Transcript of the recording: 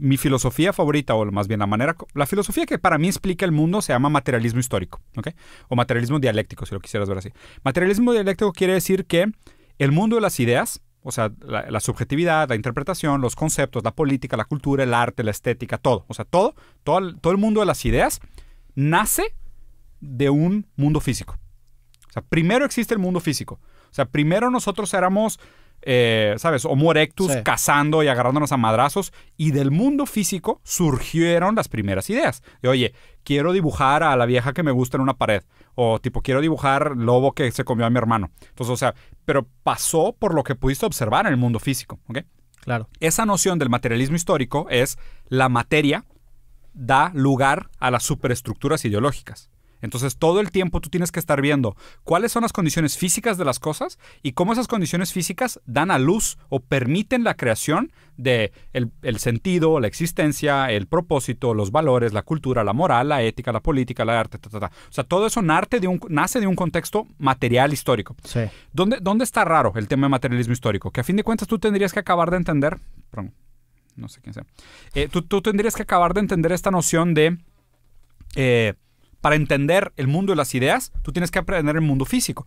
mi filosofía favorita, o más bien la manera, la filosofía que para mí explica el mundo se llama materialismo histórico, ¿ok? O materialismo dialéctico, si lo quisieras ver así. Materialismo dialéctico quiere decir que el mundo de las ideas, o sea, la, subjetividad, la interpretación, los conceptos, la política, la cultura, el arte, la estética, todo, o sea, todo, todo todo el mundo de las ideas nace de un mundo físico. O sea, primero existe el mundo físico. O sea, primero nosotros éramos eh, ¿sabes? O erectus cazando y agarrándonos a madrazos. Y del mundo físico surgieron las primeras ideas. De, oye, quiero dibujar a la vieja que me gusta en una pared. O tipo, quiero dibujar lobo que se comió a mi hermano. Entonces, o sea, pero pasó por lo que pudiste observar en el mundo físico, ¿ok? Claro. Esa noción del materialismo histórico es la materia da lugar a las superestructuras ideológicas. Entonces todo el tiempo tú tienes que estar viendo cuáles son las condiciones físicas de las cosas y cómo esas condiciones físicas dan a luz o permiten la creación de el, sentido, la existencia, el propósito, los valores, la cultura, la moral, la ética, la política, la arte, ta, O sea, todo eso nace de un, nace de un contexto material histórico. Sí. ¿Dónde, está raro el tema de materialismo histórico? Que a fin de cuentas tú tendrías que acabar de entender... Perdón, no sé quién sea. Eh, tú, tendrías que acabar de entender esta noción de... Eh, para entender el mundo de las ideas, tú tienes que aprender el mundo físico.